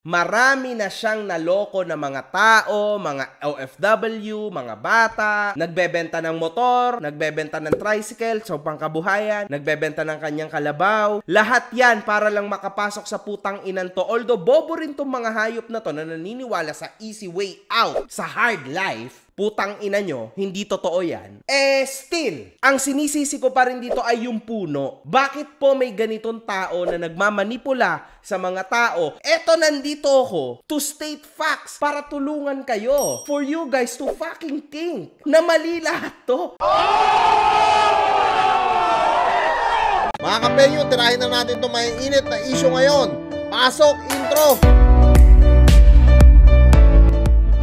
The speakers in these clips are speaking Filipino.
Marami na siyang naloko na mga tao, mga OFW, mga bata, nagbebenta ng motor, nagbebenta ng tricycle, so pangkabuhayan, nagbebenta ng kanyang kalabaw. Lahat yan para lang makapasok sa putang inanto to. Although bobo rin tong mga hayop na to na naniniwala sa easy way out, sa hard life, putang ina nyo, hindi totoo yan. Eh, still, ang sinisisi ko pa rin dito ay yung puno. Bakit po may ganitong tao na nagmamanipula sa mga tao? Eto, nandito ako to state facts para tulungan kayo. For you guys to fucking think na mali lahat to. Mga kapenyo, tirahin na natin itong may init na issue ngayon. Pasok, intro!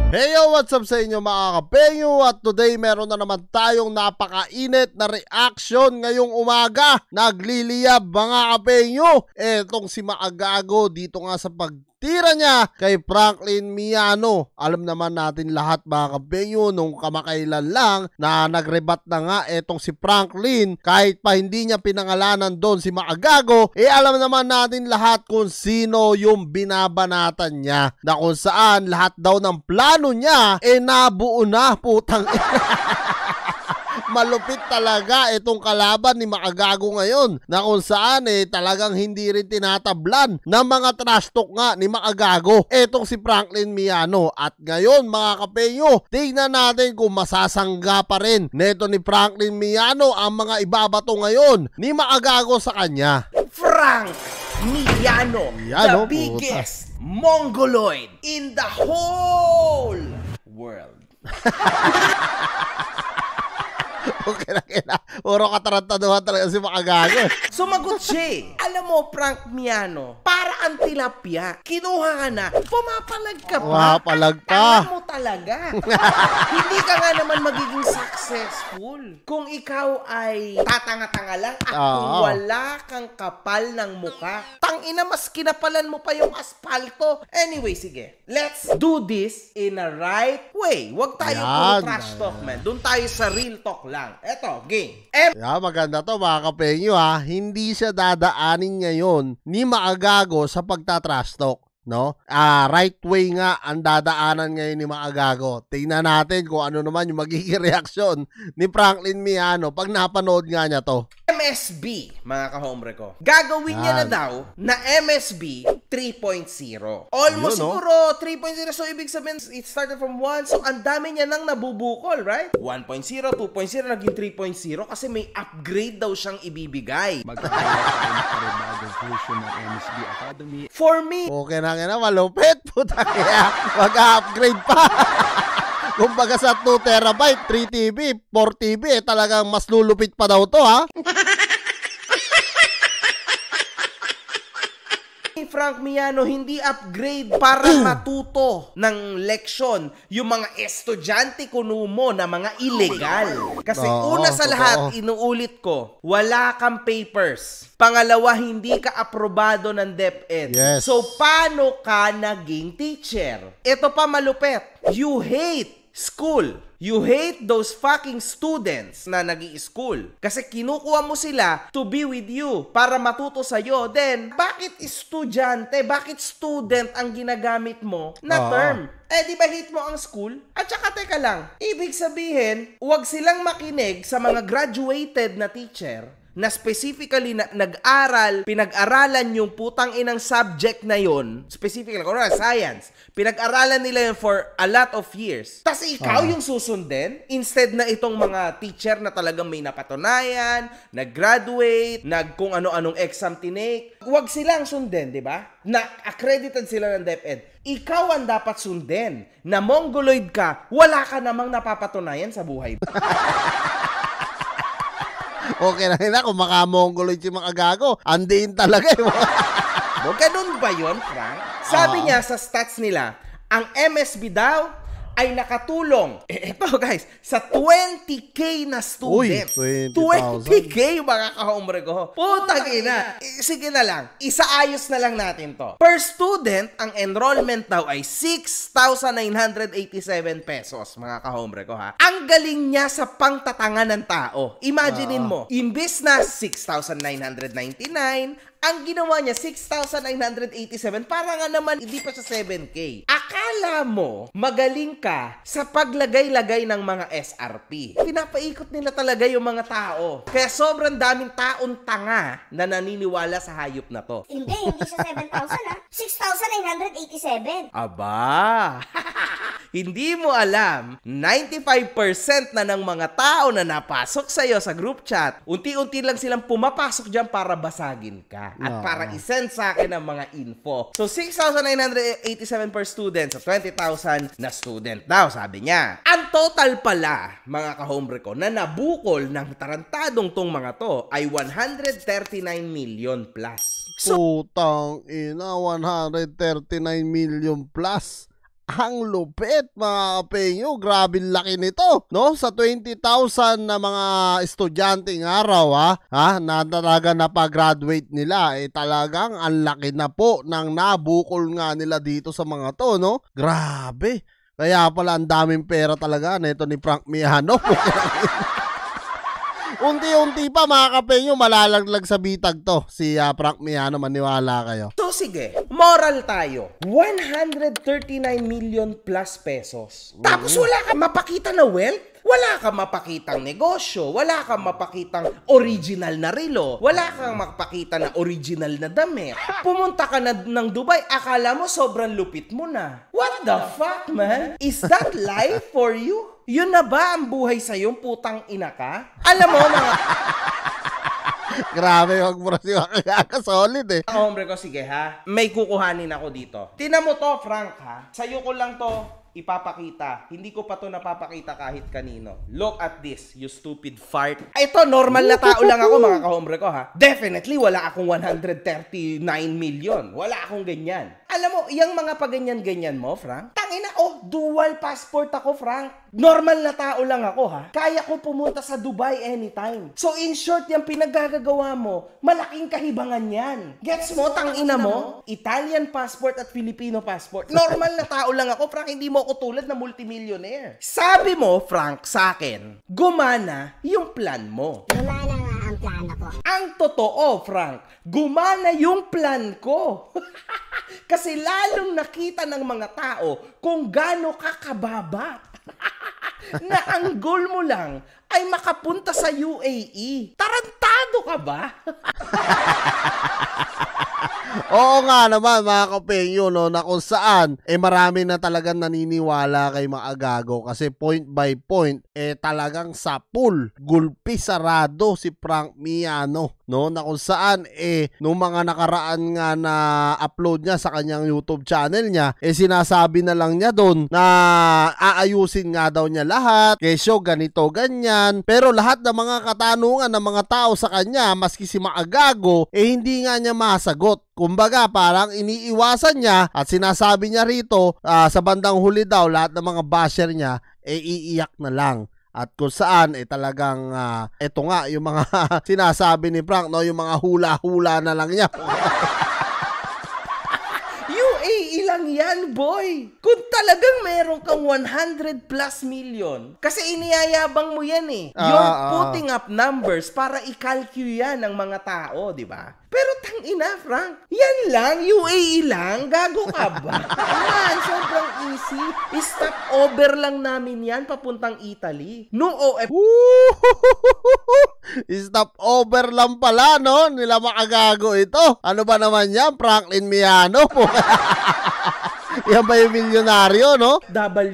Hey yo, what's up sa inyo mga kapenyo at today meron na naman tayong napakainit na reaction ngayong umaga. Nagliliyab mga kapenyo. Etong si Maagago dito nga sa pag tira niya kay Franklin Miano. Alam naman natin lahat mga kabeyo nung kamakailan lang na nagrebat na nga etong si Franklin kahit pa hindi niya pinangalanan doon si Maagago, eh alam naman natin lahat kung sino yung binabanatan niya na kung saan lahat daw ng plano niya eh nabuo na putang malupit talaga itong kalaban ni Makagago ngayon na kung saan eh talagang hindi rin tinatablan ng mga trash talk nga ni Makagago. Etong si Franklin Miano at ngayon mga kapeyo, tingnan natin kung masasangga pa rin neto ni Franklin Miano ang mga ibabato ngayon ni Makagago sa kanya. Frank Miano, Miano the oh, biggest puta. mongoloid in the whole world. Puro katarantaduhan talaga si Makagago. Sumagot siya eh. Alam mo, Frank Miano, para ang tilapia, kinuha ka na, pumapalag ka pa. Pumapalag pa. Tanga mo talaga. Hindi ka nga naman magiging successful kung ikaw ay tatanga-tanga lang at Oo. wala kang kapal ng muka. Tangina, mas kinapalan mo pa yung aspalto. Anyway, sige. Let's do this in a right way. Huwag tayo Ayan. puro trash talk, man. Doon tayo sa real talk lang. Eto, game. M. Yeah, maganda to mga kapenyo ha. Hindi siya dadaanin ngayon ni Maagago ko sa pagtatrash no? Ah, right way nga ang dadaanan ngayon ni Maagago. Tingnan natin kung ano naman yung magiging reaksyon ni Franklin Miano pag napanood nga niya to. MSB, mga kahombre ko. Gagawin Yan. niya na daw na MSB 3.0. Almost Yun, siguro 3.0. So, ibig sabihin, it started from 1. So, ang dami niya nang nabubukol, right? 1.0, 2.0, naging 3.0 kasi may upgrade daw siyang ibibigay. Magkakaroon tayo ng ng MSB Academy. For me, okay na Tangina, malupit. Puta kaya, mag-upgrade pa. Kumbaga sa 2 terabyte, 3 TB, 4 TB, eh, talagang mas lulupit pa daw to ha. ni Frank Miano hindi upgrade para matuto ng leksyon yung mga estudyante kunumo na mga oh illegal. Kasi Oo, una sa totoo. lahat, inuulit ko, wala kang papers. Pangalawa, hindi ka aprobado ng DepEd. Yes. So, paano ka naging teacher? Ito pa malupet. You hate school. You hate those fucking students na nag school Kasi kinukuha mo sila to be with you para matuto sa'yo. Then, bakit estudyante, bakit student ang ginagamit mo na oh. term? Eh, di ba hate mo ang school? At saka, teka lang, ibig sabihin, huwag silang makinig sa mga graduated na teacher na specifically na nag-aral, pinag-aralan yung putang inang subject na yon, specifically, kung ano, science, pinag-aralan nila yun for a lot of years. Tapos ikaw uh yung susundin, instead na itong mga teacher na talagang may napatunayan, nag-graduate, nag kung ano-anong exam tinake, huwag silang sundin, di ba? Na accredited sila ng DepEd ikaw ang dapat sundin. Na mongoloid ka, wala ka namang napapatunayan sa buhay. okay na nila kung makamongoloid si mga gago. Andiin talaga yun. Mo ganun ba yon Frank? Sabi uh niya sa stats nila, ang MSB daw ay nakatulong. Eh, ito guys, sa 20k na student. Uy, 20,000. 20k mga kahombre ko. Putang ina. Eh, sige na lang, isaayos na lang natin to. Per student, ang enrollment daw ay 6,987 pesos mga kahombre ko ha. Ang galing niya sa pangtatangan ng tao. Imaginein ah. mo, imbis na 6,999, ang ginawa niya, 6,987. Para nga naman, hindi pa sa 7K. Akala mo, magaling ka sa paglagay-lagay ng mga SRP. Pinapaikot nila talaga yung mga tao. Kaya sobrang daming taong tanga na naniniwala sa hayop na to. Hindi, hindi siya 7,000 ha. 6,987. Aba! Hindi mo alam, 95% na ng mga tao na napasok sa'yo sa group chat, unti-unti lang silang pumapasok dyan para basagin ka. At no. para isend sa akin ang mga info. So, 6,987 per student sa so 20,000 na student daw, sabi niya. Ang total pala, mga kahombre ko, na nabukol ng tarantadong tong mga to ay 139 million plus. So, Putang ina, 139 million plus. Ang lupit mga kapeyo, grabe laki nito, no? Sa 20,000 na mga estudyante ng araw ha, ha, na talaga pa-graduate nila, eh talagang ang laki na po ng nabukol nga nila dito sa mga to, no? Grabe. Kaya pala ang daming pera talaga nito ni Frank Miano. Unti-unti pa mga kapenyo, malalaglag sa bitag to. Si uh, Frank Miano, maniwala kayo. So sige, moral tayo. 139 million plus pesos. Mm-hmm. Tapos wala ka mapakita na wealth? Wala kang mapakitang negosyo, wala kang mapakitang original na relo, wala kang mapakita na original na damit. Pumunta ka na ng Dubai, akala mo sobrang lupit mo na. What the fuck, man? Is that life for you? Yun na ba ang buhay sa yung putang ina ka? Alam mo mga Grabe, wag mo kasi solid eh. Ang hombre ko, sige ha. May kukuhanin ako dito. Tinan mo to, Frank ha. Sa'yo ko lang to ipapakita. Hindi ko pa to napapakita kahit kanino. Look at this, you stupid fart. Ito, normal na tao lang ako mga kahombre ko ha. Definitely, wala akong 139 million. Wala akong ganyan. Alam mo, yung mga paganyan-ganyan mo, Frank, tangin Dual passport ako, Frank. Normal na tao lang ako, ha? Kaya ko pumunta sa Dubai anytime. So in short, yung pinaggagawa mo, malaking kahibangan yan. Gets mo, tang ina mo? Italian passport at Filipino passport. Normal na tao lang ako, Frank. Hindi mo ako tulad na multimillionaire. Sabi mo, Frank, sa akin, gumana yung plan mo. Gumana plano ko. Ang totoo, Frank, gumana yung plan ko. Kasi lalong nakita ng mga tao kung gaano kakababa na ang goal mo lang ay makapunta sa UAE. Tarantado ka ba? Oo nga naman mga kapengyo no, na kung saan eh marami na talagang naniniwala kay mga gago kasi point by point eh talagang sa pool gulpi sarado si Frank Miano no na kung saan eh nung mga nakaraan nga na upload niya sa kanyang YouTube channel niya eh sinasabi na lang niya doon na aayusin nga daw niya lahat kesyo ganito ganyan pero lahat ng mga katanungan ng mga tao sa kanya maski si Maagago, eh hindi nga niya masagot kung Kumbaga parang iniiwasan niya at sinasabi niya rito uh, sa bandang huli daw lahat ng mga basher niya ay eh, iiyak na lang at kung saan eh talagang uh, ah, ito nga yung mga sinasabi ni Frank no yung mga hula-hula na lang niya yan, boy. Kung talagang meron kang 100 plus million, kasi iniyayabang mo yan eh. Ah, You're ah. putting up numbers para i-calculate yan ng mga tao, di ba? Pero tang ina, Frank, yan lang, UAE lang, gago ka ba? Man, sobrang easy. Stop over lang namin yan papuntang Italy. No OF... Stop over lang pala, no? Nila makagago ito. Ano ba naman yan? Franklin Miano Yan ba yung milyonaryo, no?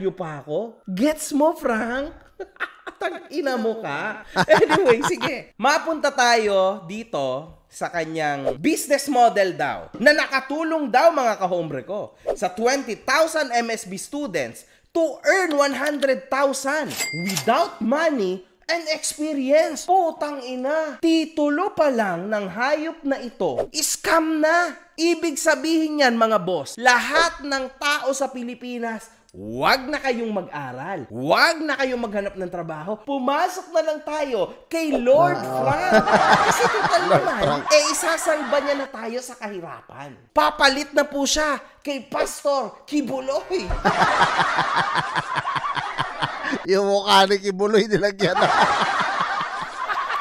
W pa ako? Gets mo, Frank? Tag ina mo ka. Anyway, sige. Mapunta tayo dito sa kanyang business model daw na nakatulong daw mga kahombre ko sa 20,000 MSB students to earn 100,000 without money and experience. Putang ina, titulo pa lang ng hayop na ito, scam na. Ibig sabihin yan mga boss, lahat ng tao sa Pilipinas Huwag na kayong mag-aral. Huwag na kayong maghanap ng trabaho. Pumasok na lang tayo kay Lord wow. Frank. Kasi total naman, eh isasalba niya na tayo sa kahirapan. Papalit na po siya kay Pastor Kibuloy. yung mukha ni Kibuloy nilagyan na.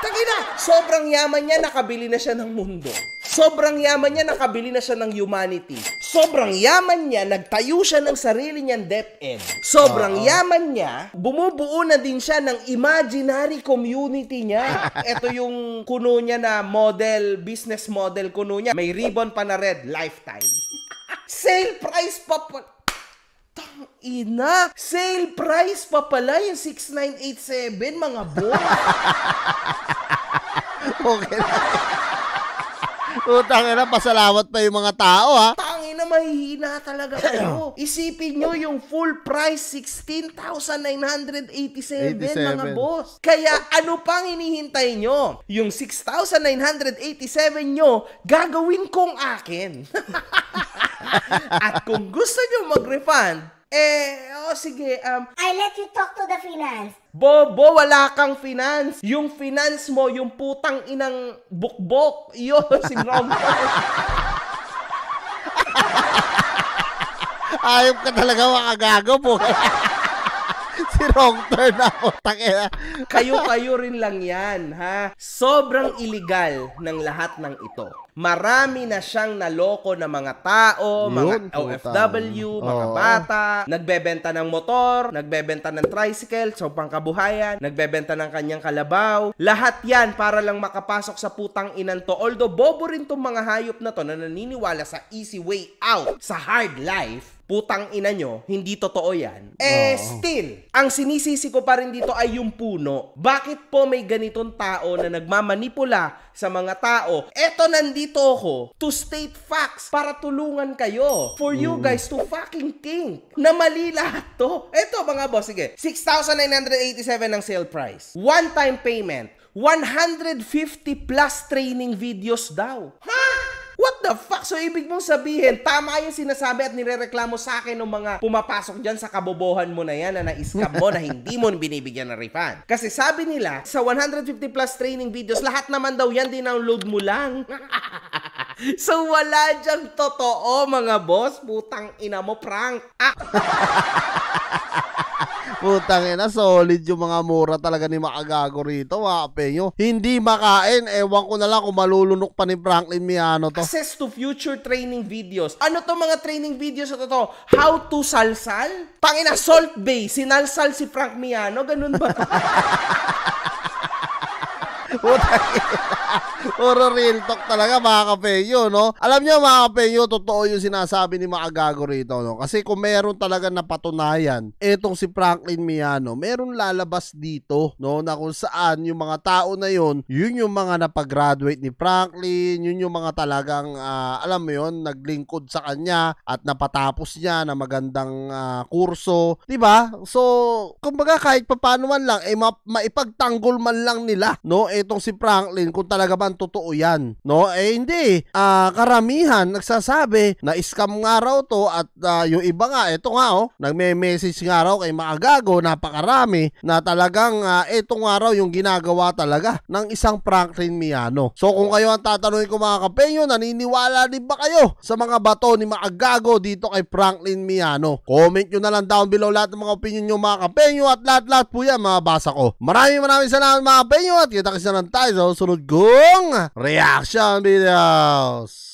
Tagina, sobrang yaman niya, nakabili na siya ng mundo. Sobrang yaman niya, nakabili na siya ng humanity. Sobrang yaman niya, nagtayo siya ng sarili niyang DepEd. Sobrang Uh-oh. yaman niya, bumubuo na din siya ng imaginary community niya. Ito yung kuno niya na model, business model kuno niya. May ribbon pa na red, lifetime. Sale price pa po ina, sale price pa pala yung 6987, mga boy. okay na. Utang na, pasalamat pa yung mga tao ha. Tangina, na, mahihina talaga kayo. Isipin nyo yung full price, 16,987 mga boss. Kaya ano pang hinihintay nyo? Yung 6,987 nyo, gagawin kong akin. At kung gusto nyo mag-refund, eh, oh, sige, um... I let you talk to the finance. Bobo, wala kang finance. Yung finance mo, yung putang inang bukbok. Yo, si Ron. Ayop ka talaga, makagago po. Wrong turn ako. Tangina. Kayo-kayo rin lang yan, ha? Sobrang illegal ng lahat ng ito. Marami na siyang naloko na mga tao, mga OFW, mga bata, nagbebenta ng motor, nagbebenta ng tricycle, so pangkabuhayan, nagbebenta ng kanyang kalabaw. Lahat yan para lang makapasok sa putang inan to. Although bobo rin tong mga hayop na to na naniniwala sa easy way out, sa hard life, putang ina nyo, hindi totoo yan. Eh, oh. still, ang sinisisi ko pa rin dito ay yung puno. Bakit po may ganitong tao na nagmamanipula sa mga tao? Eto, nandito ako to state facts para tulungan kayo. For you mm. guys to fucking think na mali lahat to. Eto, mga boss, sige. 6,987 ang sale price. One-time payment. 150 plus training videos daw. Ha? What the fuck? So, ibig mong sabihin, tama yung sinasabi at nirereklamo sa akin ng mga pumapasok dyan sa kabobohan mo na yan na na mo na hindi mo binibigyan ng refund. Kasi sabi nila, sa 150 plus training videos, lahat naman daw yan, dinownload mo lang. so, wala dyang totoo, mga boss. Putang ina mo, prank. Ah. Putang ina, solid yung mga mura talaga ni Makagago rito, mga penyo. Hindi makain, ewan ko na lang kung malulunok pa ni Franklin Miano to. Access to future training videos. Ano to mga training videos na to? How to salsal? Tangina, salt bay, sinalsal si Frank Miano, ganun ba? to? Puro real talk talaga mga kapeyo, no? Alam nyo mga kapeyo, totoo yung sinasabi ni mga gago rito, no? Kasi kung meron talaga na patunayan, etong si Franklin Miano, meron lalabas dito, no? Na kung saan yung mga tao na yon yun yung mga napag-graduate ni Franklin, yun yung mga talagang, uh, alam mo yun, naglingkod sa kanya at napatapos niya na magandang uh, kurso, di ba? So, kumbaga kahit papano man lang, eh, ma- maipagtanggol man lang nila, no? Ito itong si Franklin kung talaga ba totoo yan. No? Eh hindi. Uh, karamihan nagsasabi na scam nga raw to at uh, yung iba nga, ito nga oh, nagme-message nga raw kay mga napakarami na talagang uh, ah, ito nga raw yung ginagawa talaga ng isang Franklin Miano. So kung kayo ang tatanungin ko mga kapenyo, naniniwala din ba kayo sa mga bato ni mga dito kay Franklin Miano? Comment nyo na lang down below lahat ng mga opinion nyo mga kapenyo at lahat-lahat po yan mga ko. Maraming maraming salamat mga kapenyo at kita kasi na naman tayo sa usunod kong reaction videos.